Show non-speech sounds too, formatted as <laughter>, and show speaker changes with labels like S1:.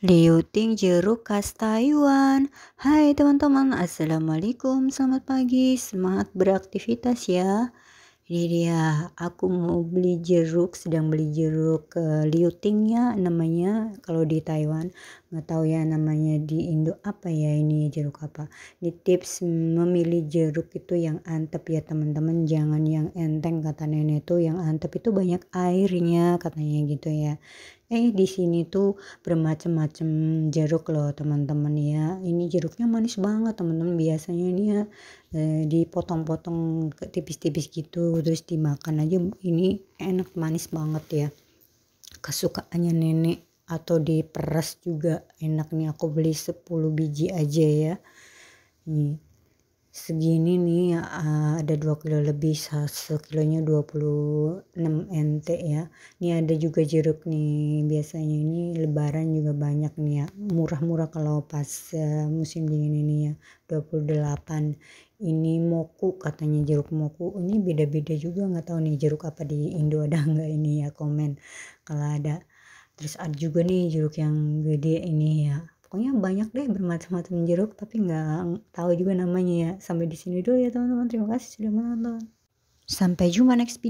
S1: Liu Ting jeruk khas Taiwan. Hai teman-teman, Assalamualaikum, selamat pagi, semangat beraktivitas ya. Ini dia, aku mau beli jeruk, sedang beli jeruk uh, eh, liutingnya namanya kalau di Taiwan nggak tahu ya namanya di Indo apa ya ini jeruk apa ini tips memilih jeruk itu yang antep ya teman-teman jangan yang enteng kata nenek itu yang antep itu banyak airnya katanya gitu ya eh di sini tuh bermacam-macam jeruk loh teman-teman ya ini jeruknya manis banget teman-teman biasanya ini ya eh, dipotong-potong tipis-tipis gitu terus dimakan aja ini enak manis banget ya kesukaannya nenek atau diperas juga enak nih aku beli 10 biji aja ya nih segini nih eh, ada 2 kilo lebih sekilonya 26 NT ya ini ada juga jeruk nih biasanya ini lebaran juga banyak nih ya murah-murah kalau pas eh, musim dingin ini ya 28 ini moku katanya jeruk moku ini beda-beda juga nggak tahu nih jeruk apa di Indo ada <laughs> nggak ini ya komen kalau ada terus ada juga nih jeruk yang gede ini ya pokoknya banyak deh bermacam-macam jeruk tapi nggak tahu juga namanya ya sampai di sini dulu ya teman-teman terima kasih sudah menonton sampai jumpa next video